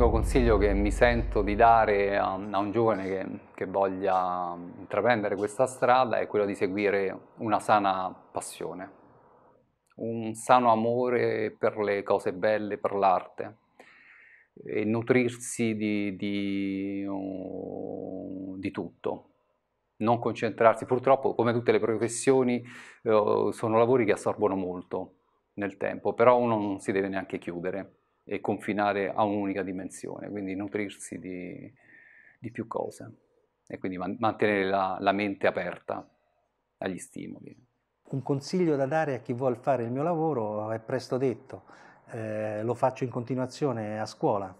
l'unico consiglio che mi sento di dare a, a un giovane che, che, voglia intraprendere questa strada è quello di seguire una sana passione, un sano amore per le cose belle, per l'arte e nutrirsi di, di, uh, di tutto, non concentrarsi. Purtroppo, come tutte le professioni, eh, sono lavori che assorbono molto nel tempo, però uno non si deve neanche chiudere e confinare a un'unica dimensione, quindi nutrirsi di, di più cose e quindi man- mantenere la, la mente aperta agli stimoli. Un consiglio da dare a chi vuole fare il mio lavoro è presto detto, eh, lo faccio in continuazione a scuola.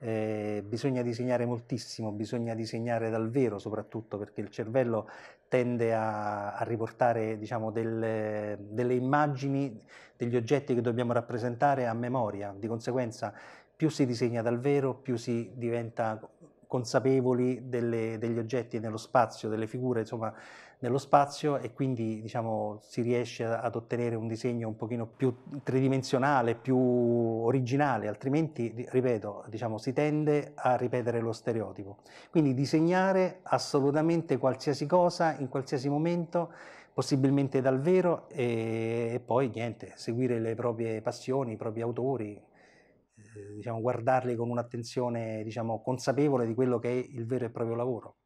Eh, bisogna disegnare moltissimo, bisogna disegnare dal vero soprattutto perché il cervello tende a, a riportare diciamo, delle, delle immagini degli oggetti che dobbiamo rappresentare a memoria, di conseguenza più si disegna dal vero, più si diventa consapevoli delle, degli oggetti nello spazio, delle figure insomma, nello spazio e quindi diciamo, si riesce ad ottenere un disegno un pochino più tridimensionale, più originale, altrimenti, ripeto, diciamo, si tende a ripetere lo stereotipo. Quindi disegnare assolutamente qualsiasi cosa, in qualsiasi momento, possibilmente dal vero e, e poi niente, seguire le proprie passioni, i propri autori, eh, diciamo, guardarli con un'attenzione diciamo, consapevole di quello che è il vero e proprio lavoro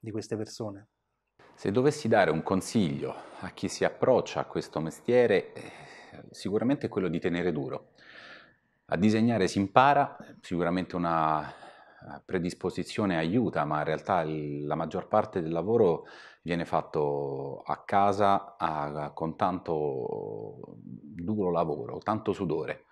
di queste persone. Se dovessi dare un consiglio a chi si approccia a questo mestiere, eh, sicuramente è quello di tenere duro. A disegnare si impara, sicuramente una eh, predisposizione aiuta, ma in realtà la maggior parte del lavoro viene fatto a casa a, con tanto duro lavoro, tanto sudore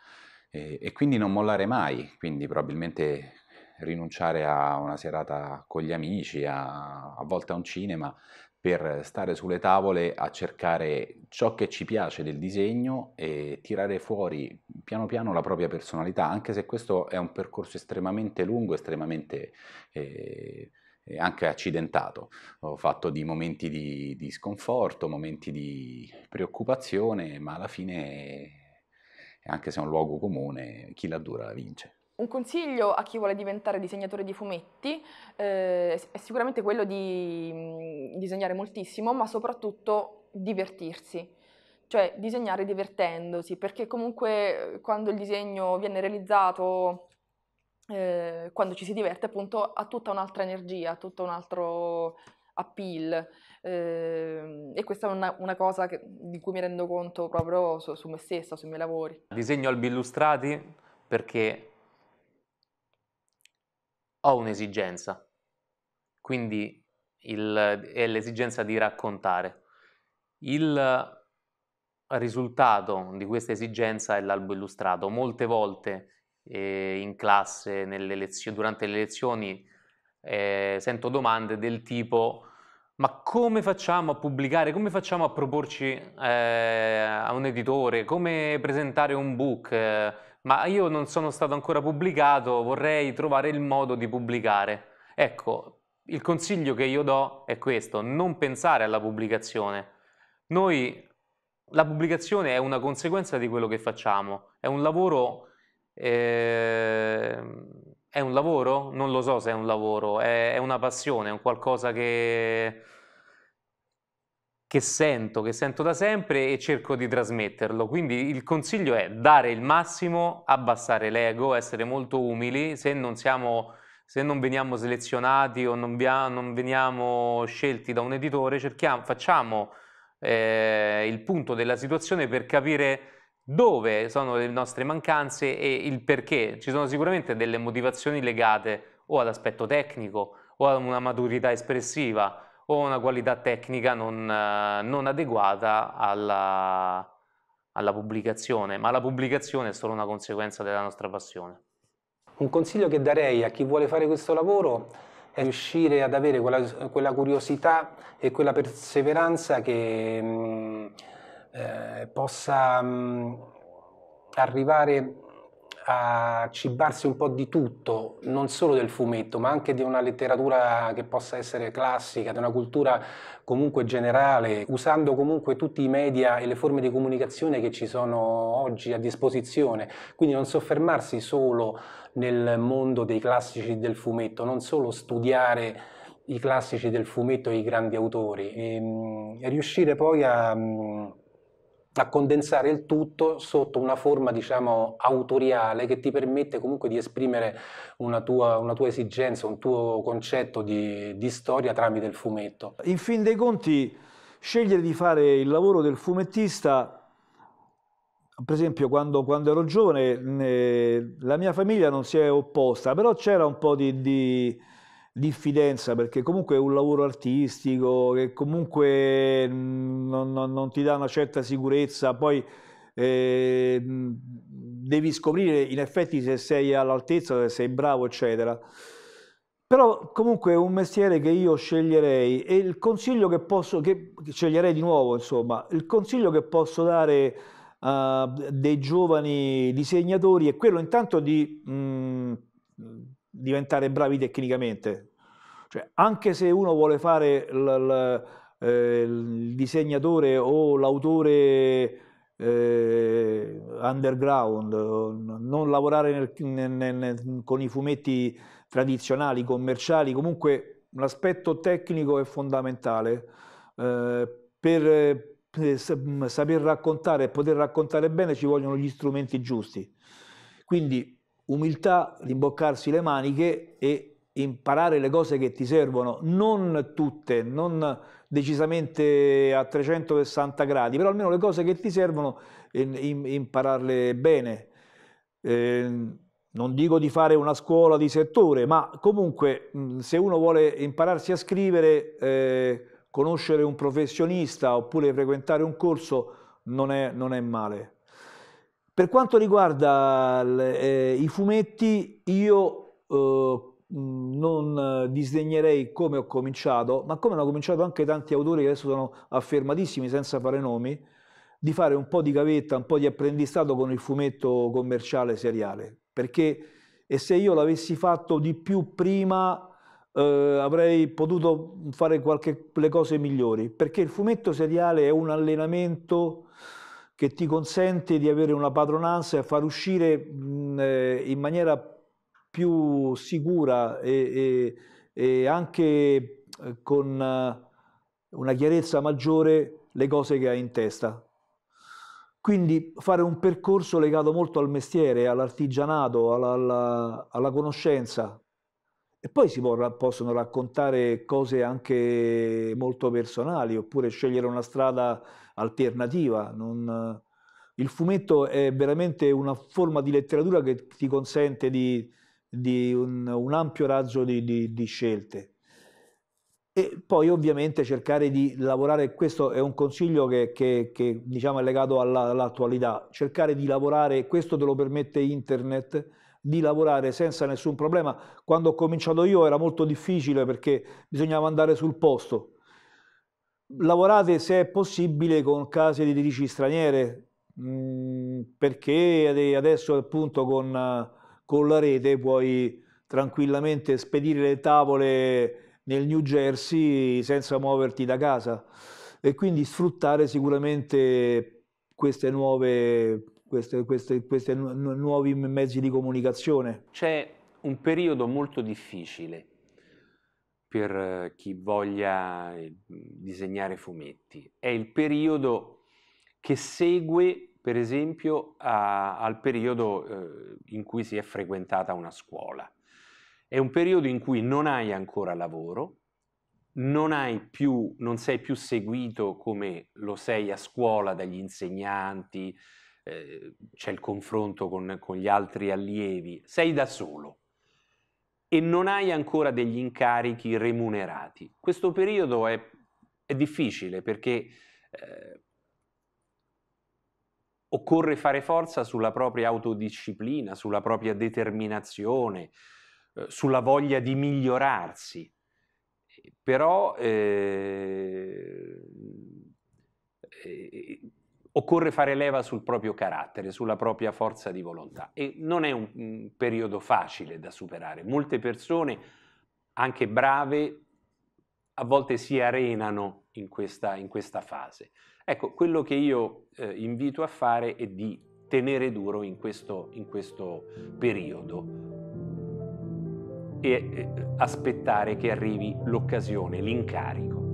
e, ehm, e quindi non mollare mai, quindi probabilmente rinunciare a una serata con gli amici, a, a volte a un cinema, per stare sulle tavole a cercare ciò che ci piace del disegno e tirare fuori piano piano la propria personalità, anche se questo è un percorso estremamente lungo, estremamente eh, eh anche accidentato, ho fatto di momenti di, di sconforto, momenti di preoccupazione, ma alla fine e anche se è un luogo comune, chi la dura la vince. Un consiglio a chi vuole diventare disegnatore di fumetti eh, è sicuramente quello di mm, disegnare moltissimo, ma soprattutto divertirsi, cioè disegnare divertendosi, perché comunque eh, quando il disegno viene realizzato, eh, quando ci si diverte, appunto, ha tutta un'altra energia, tutto un altro appeal eh, e questa è una, una cosa che, di cui mi rendo conto proprio su, su, me stessa, sui miei lavori. Disegno albi illustrati perché ho un'esigenza, quindi il, è l'esigenza di raccontare. Il risultato di questa esigenza è l'albo illustrato. Molte volte eh, in classe, lezioni, durante le lezioni, eh, sento domande del tipo ma come facciamo a pubblicare, come facciamo a proporci eh, a un editore, come presentare un book, ma io non sono stato ancora pubblicato, vorrei trovare il modo di pubblicare. Ecco, il consiglio che io do è questo, non pensare alla pubblicazione. Noi, la pubblicazione è una conseguenza di quello che facciamo, è un lavoro... Eh, è un lavoro? Non lo so se è un lavoro, è, è una passione, è un qualcosa che, che sento, che sento da sempre e cerco di trasmetterlo. Quindi il consiglio è dare il massimo, abbassare l'ego, essere molto umili se non siamo se non veniamo selezionati o non, non veniamo scelti da un editore, cerchiamo, facciamo eh, il punto della situazione per capire dove sono le nostre mancanze e il perché. Ci sono sicuramente delle motivazioni legate o all'aspetto tecnico o a una maturità espressiva o a una qualità tecnica non, eh, non adeguata alla, alla pubblicazione, ma la pubblicazione è solo una conseguenza della nostra passione. Un consiglio che darei a chi vuole fare questo lavoro è riuscire ad avere quella, quella curiosità e quella perseveranza che... Mh, mm, eh, possa mh, arrivare a cibarsi un po' di tutto, non solo del fumetto, ma anche di una letteratura che possa essere classica, di una cultura comunque generale, usando comunque tutti i media e le forme di comunicazione che ci sono oggi a disposizione. Quindi non soffermarsi solo nel mondo dei classici del fumetto, non solo studiare i classici del fumetto e i grandi autori, e, ehm, e riuscire poi a a condensare il tutto sotto una forma, diciamo, autoriale che ti permette comunque di esprimere una tua, una tua esigenza, un tuo concetto di, di storia tramite il fumetto. In fin dei conti, scegliere di fare il lavoro del fumettista per esempio quando, quando ero giovane eh, la mia famiglia non si è opposta, però c'era un po' di, di diffidenza perché comunque è un lavoro artistico che comunque mm, non, non, non ti dà una certa sicurezza, poi eh, mm, devi scoprire in effetti se sei all'altezza, se sei bravo, eccetera. Però comunque è un mestiere che io sceglierei e il consiglio che posso, che sceglierei di nuovo, insomma, il consiglio che posso dare a dei giovani disegnatori è quello intanto di mh, mm, diventare bravi tecnicamente. Cioè, anche se uno vuole fare l, l, eh, il disegnatore o l'autore eh, underground, non lavorare nel, nel, nel, con i fumetti tradizionali, commerciali, comunque l'aspetto tecnico è fondamentale eh, per, per eh, saper raccontare e poter raccontare bene ci vogliono gli strumenti giusti. Quindi umiltà, rimboccarsi le maniche e imparare le cose che ti servono, non tutte, non decisamente a 360 gradi, però almeno le cose che ti servono impararle bene. Eh, non dico di fare una scuola di settore, ma comunque se uno vuole impararsi a scrivere, eh, conoscere un professionista oppure frequentare un corso non è, non è male. Per quanto riguarda eh, i fumetti, io eh, non disdegnerei come ho cominciato, ma come hanno cominciato anche tanti autori che adesso sono affermatissimi senza fare nomi, di fare un po' di gavetta, un po' di apprendistato con il fumetto commerciale seriale. Perché e se io l'avessi fatto di più prima eh, avrei potuto fare qualche, le cose migliori, perché il fumetto seriale è un allenamento che ti consente di avere una padronanza e far uscire mh, eh, in maniera più sicura e, e, e anche eh, con eh, una chiarezza maggiore le cose che hai in testa. Quindi fare un percorso legato molto al mestiere, all'artigianato, alla, alla, alla conoscenza, e poi si possono raccontare cose anche molto personali, oppure scegliere una strada alternativa. Non... Il fumetto è veramente una forma di letteratura che ti consente di, di un, un, ampio raggio di, di, di scelte. E poi ovviamente cercare di lavorare, questo è un consiglio che, che, che diciamo è legato all'attualità, alla, cercare di lavorare, questo te lo permette internet, di lavorare senza nessun problema. Quando ho cominciato io era molto difficile perché bisognava andare sul posto. Lavorate se è possibile con case editrici straniere, mm, perché adesso appunto con, con la rete puoi tranquillamente spedire le tavole nel New Jersey senza muoverti da casa e quindi sfruttare sicuramente queste nuove questi, questi, questi nuovi mezzi di comunicazione. C'è un periodo molto difficile per eh, chi voglia eh, disegnare fumetti. È il periodo che segue, per esempio, a, al periodo eh, in cui si è frequentata una scuola. È un periodo in cui non hai ancora lavoro, non, più, non sei più seguito come lo sei a scuola dagli insegnanti, eh, c'è il confronto con, con gli altri allievi, sei da solo e non hai ancora degli incarichi remunerati. Questo periodo è, è difficile perché eh, occorre fare forza sulla propria autodisciplina, sulla propria determinazione, eh, sulla voglia di migliorarsi. Però eh, eh occorre fare leva sul proprio carattere, sulla propria forza di volontà e non è un, un periodo facile da superare. Molte persone, anche brave, a volte si arenano in questa, in questa fase. Ecco, quello che io eh, invito a fare è di tenere duro in questo, in questo periodo e eh, aspettare che arrivi l'occasione, l'incarico.